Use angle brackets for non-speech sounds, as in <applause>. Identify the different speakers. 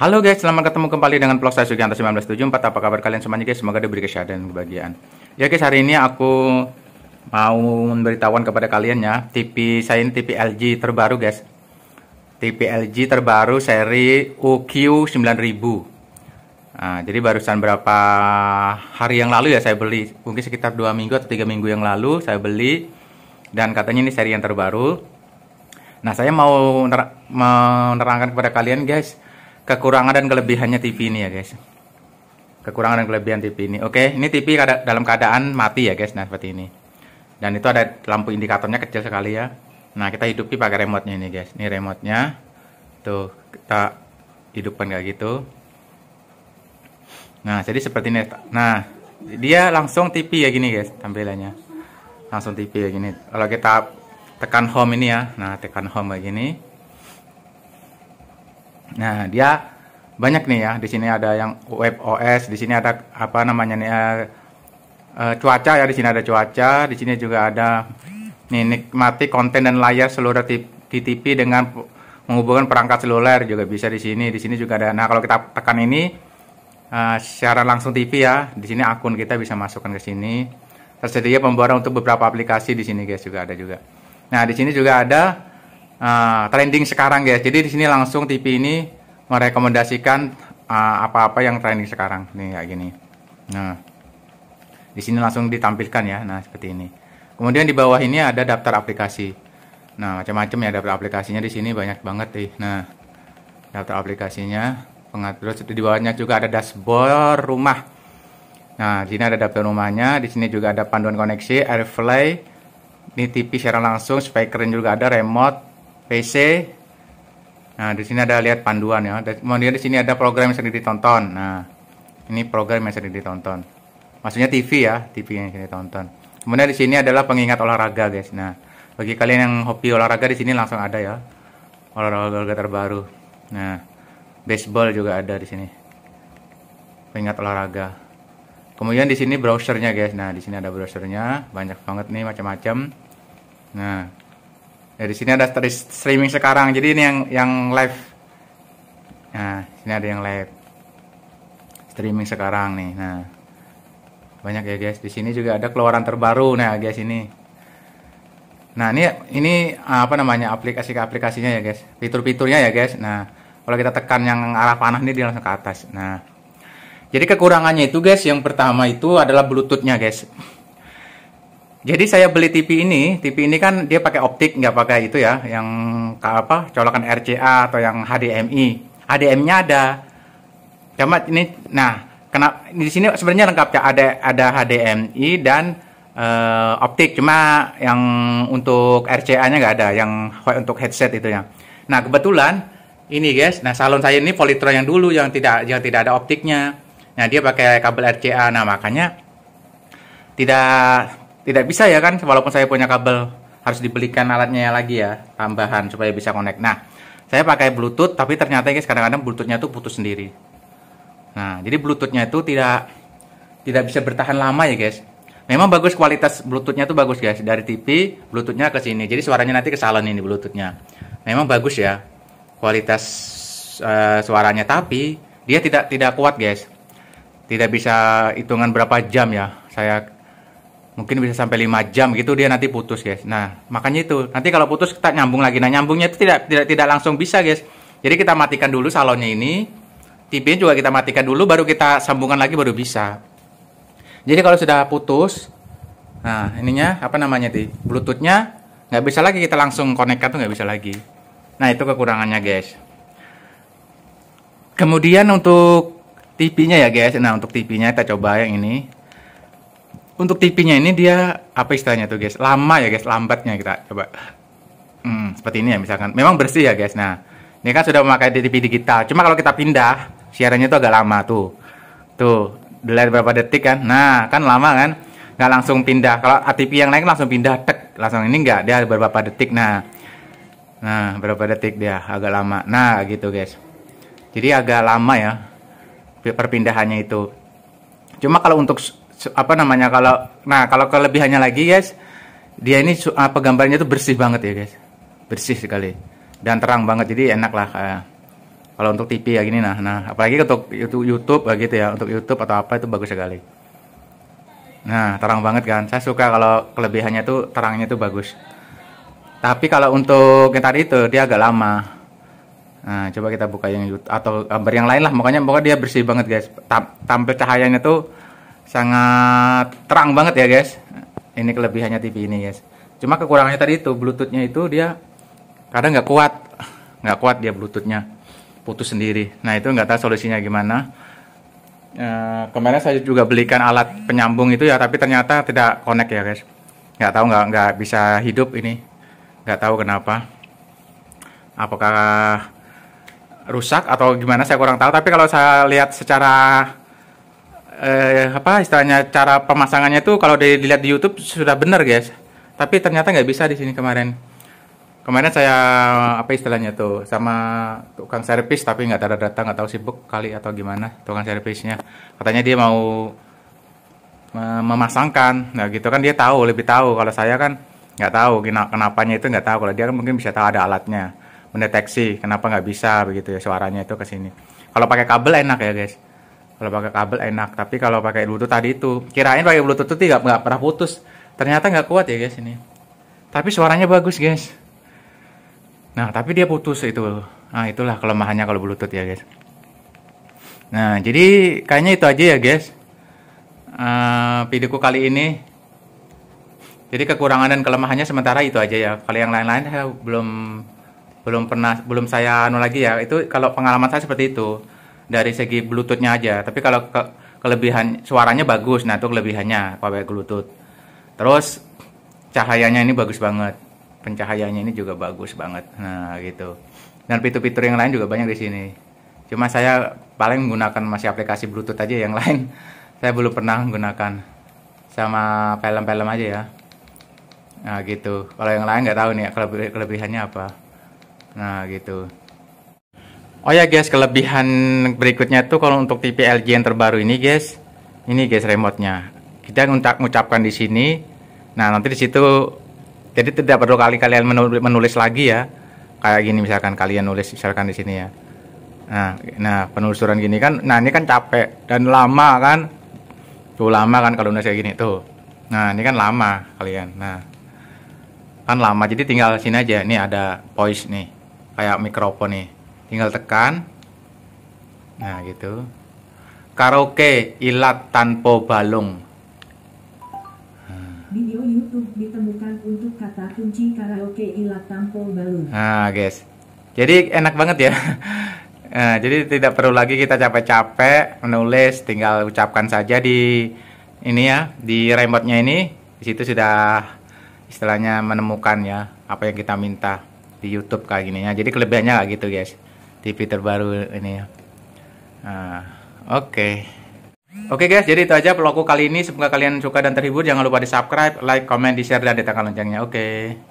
Speaker 1: Halo guys, selamat ketemu kembali dengan vlog saya Sugianto 1974. Apa kabar kalian semuanya guys? Semoga diberi kesehatan dan kebahagiaan. Ya guys, hari ini aku mau memberitahuan kepada kalian ya, TV saya ini TV LG terbaru guys. TV LG terbaru seri UQ9000. Nah, jadi barusan berapa hari yang lalu ya saya beli, mungkin sekitar 2 minggu atau 3 minggu yang lalu saya beli dan katanya ini seri yang terbaru. Nah, saya mau menerangkan kepada kalian guys kekurangan dan kelebihannya TV ini ya guys kekurangan dan kelebihan TV ini oke ini TV dalam keadaan mati ya guys nah seperti ini dan itu ada lampu indikatornya kecil sekali ya nah kita hidupi pakai remote ini guys ini remote tuh kita hidupkan kayak gitu nah jadi seperti ini nah dia langsung TV ya gini guys tampilannya langsung TV ya gini kalau kita tekan home ini ya nah tekan home kayak gini Nah, dia banyak nih ya. Di sini ada yang web OS, di sini ada apa namanya nih uh, uh, cuaca ya. Di sini ada cuaca, di sini juga ada nih nikmati konten dan layar seluruh di TV dengan menghubungkan perangkat seluler juga bisa di sini. Di sini juga ada. Nah, kalau kita tekan ini uh, siaran langsung TV ya. Di sini akun kita bisa masukkan ke sini. Tersedia pembuatan untuk beberapa aplikasi di sini guys juga ada juga. Nah, di sini juga ada uh, trending sekarang guys. Jadi di sini langsung TV ini merekomendasikan ah, apa-apa uh, yang trending sekarang. Nih kayak gini. Nah. Di sini langsung ditampilkan ya. Nah, seperti ini. Kemudian di bawah ini ada daftar aplikasi. Nah, macam-macam ya daftar aplikasinya di sini banyak banget nih. Nah, daftar aplikasinya, pengatur di bawahnya juga ada dashboard rumah. Nah, di sini ada daftar rumahnya, di sini juga ada panduan koneksi, AirPlay, ini TV secara langsung, speaker juga ada, remote, PC. Nah, di sini ada lihat panduan ya. Kemudian di sini ada program yang sering ditonton. Nah, ini program yang sering ditonton. Maksudnya TV ya, TV yang sering ditonton. Kemudian di sini adalah pengingat olahraga, guys. Nah, bagi kalian yang hobi olahraga di sini langsung ada ya. olahraga terbaru. Nah, baseball juga ada di sini. Pengingat olahraga. Kemudian di sini browsernya guys. Nah, di sini ada browsernya, banyak banget nih macam-macam. Nah, ya di sini ada streaming sekarang jadi ini yang yang live nah sini ada yang live streaming sekarang nih nah banyak ya guys di sini juga ada keluaran terbaru nah guys ini nah ini ini apa namanya aplikasi aplikasinya ya guys fitur-fiturnya ya guys nah kalau kita tekan yang arah panah ini dia langsung ke atas nah jadi kekurangannya itu guys yang pertama itu adalah bluetoothnya guys jadi saya beli TV ini, TV ini kan dia pakai optik, nggak pakai itu ya, yang apa colokan RCA atau yang HDMI. HDMI-nya ada. Cuma ini, nah, kenapa di sini sebenarnya lengkap ya ada ada HDMI dan uh, optik. Cuma yang untuk RCA-nya nggak ada, yang untuk headset itu ya. Nah kebetulan ini guys, nah salon saya ini Politron yang dulu yang tidak yang tidak ada optiknya. Nah dia pakai kabel RCA, nah makanya tidak tidak bisa ya kan walaupun saya punya kabel harus dibelikan alatnya lagi ya tambahan supaya bisa connect nah saya pakai bluetooth tapi ternyata guys kadang-kadang bluetoothnya itu putus sendiri nah jadi bluetoothnya itu tidak tidak bisa bertahan lama ya guys memang bagus kualitas bluetoothnya itu bagus guys dari TV bluetoothnya ke sini jadi suaranya nanti ke salon ini bluetoothnya memang bagus ya kualitas uh, suaranya tapi dia tidak tidak kuat guys tidak bisa hitungan berapa jam ya saya mungkin bisa sampai 5 jam gitu dia nanti putus guys nah makanya itu nanti kalau putus kita nyambung lagi nah nyambungnya itu tidak tidak tidak langsung bisa guys jadi kita matikan dulu salonnya ini TV juga kita matikan dulu baru kita sambungkan lagi baru bisa jadi kalau sudah putus nah ininya apa namanya di bluetoothnya nggak bisa lagi kita langsung konekkan tuh nggak bisa lagi nah itu kekurangannya guys kemudian untuk TV-nya ya guys nah untuk TV-nya kita coba yang ini untuk TV-nya ini dia apa istilahnya tuh guys? Lama ya guys, lambatnya kita coba. Hmm, seperti ini ya misalkan. Memang bersih ya guys. Nah, ini kan sudah memakai TV digital. Cuma kalau kita pindah, siarannya tuh agak lama tuh. Tuh, delay berapa detik kan? Nah, kan lama kan? Nggak langsung pindah. Kalau ATP yang lain langsung pindah, tek. Langsung ini enggak. dia berapa detik. Nah, nah berapa detik dia agak lama. Nah, gitu guys. Jadi agak lama ya perpindahannya itu. Cuma kalau untuk apa namanya kalau nah kalau kelebihannya lagi guys dia ini apa gambarnya itu bersih banget ya guys bersih sekali dan terang banget jadi enak lah eh. kalau untuk TV ya gini nah nah apalagi untuk YouTube, YouTube begitu ya untuk YouTube atau apa itu bagus sekali nah terang banget kan saya suka kalau kelebihannya tuh terangnya itu bagus tapi kalau untuk yang tadi itu dia agak lama Nah, coba kita buka yang YouTube atau gambar yang lain lah. Makanya pokoknya dia bersih banget, guys. tampil cahayanya tuh sangat terang banget ya guys ini kelebihannya TV ini guys cuma kekurangannya tadi itu bluetoothnya itu dia kadang nggak kuat nggak kuat dia bluetoothnya putus sendiri nah itu nggak tahu solusinya gimana e, kemarin saya juga belikan alat penyambung itu ya tapi ternyata tidak connect ya guys nggak tahu nggak nggak bisa hidup ini nggak tahu kenapa apakah rusak atau gimana saya kurang tahu tapi kalau saya lihat secara eh, apa istilahnya cara pemasangannya itu kalau dilihat di YouTube sudah benar guys tapi ternyata nggak bisa di sini kemarin kemarin saya apa istilahnya tuh sama tukang servis tapi nggak ada datang nggak tahu sibuk kali atau gimana tukang servisnya katanya dia mau memasangkan nah gitu kan dia tahu lebih tahu kalau saya kan nggak tahu kenapanya itu nggak tahu kalau dia kan mungkin bisa tahu ada alatnya mendeteksi kenapa nggak bisa begitu ya suaranya itu ke sini kalau pakai kabel enak ya guys kalau pakai kabel enak tapi kalau pakai bluetooth tadi itu kirain pakai bluetooth itu nggak pernah putus ternyata nggak kuat ya guys ini tapi suaranya bagus guys nah tapi dia putus itu nah itulah kelemahannya kalau bluetooth ya guys nah jadi kayaknya itu aja ya guys uh, videoku kali ini jadi kekurangan dan kelemahannya sementara itu aja ya kalau yang lain-lain belum belum pernah belum saya anu lagi ya itu kalau pengalaman saya seperti itu dari segi bluetoothnya aja tapi kalau ke, kelebihan suaranya bagus nah itu kelebihannya pakai bluetooth terus cahayanya ini bagus banget pencahayaannya ini juga bagus banget nah gitu dan fitur-fitur yang lain juga banyak di sini cuma saya paling menggunakan masih aplikasi bluetooth aja yang <laughs> lain saya belum pernah menggunakan sama film-film aja ya nah gitu kalau yang lain nggak tahu nih ya, kelebih kelebihannya apa nah gitu Oh ya guys, kelebihan berikutnya tuh kalau untuk tipe LG yang terbaru ini guys, ini guys remote-nya. Kita mengucapkan di sini. Nah, nanti di situ jadi tidak perlu kali kalian menulis, menulis lagi ya. Kayak gini misalkan kalian nulis misalkan di sini ya. Nah, nah penelusuran gini kan, nah ini kan capek dan lama kan. Tuh lama kan kalau nulis kayak gini tuh. Nah, ini kan lama kalian. Nah, kan lama jadi tinggal sini aja. Ini ada voice nih, kayak mikrofon nih tinggal tekan nah gitu karaoke ilat tanpa balung hmm. video YouTube ditemukan untuk kata kunci karaoke ilat tanpa balung nah guys jadi enak banget ya <laughs> nah, jadi tidak perlu lagi kita capek-capek menulis tinggal ucapkan saja di ini ya di remote-nya ini di situ sudah istilahnya menemukan ya apa yang kita minta di YouTube kayak gini ya jadi kelebihannya kayak gitu guys TV terbaru ini. Nah, oke. Okay. Oke okay guys, jadi itu aja vlogku kali ini. Semoga kalian suka dan terhibur. Jangan lupa di subscribe, like, comment, di share, dan ditekan loncengnya. Oke. Okay.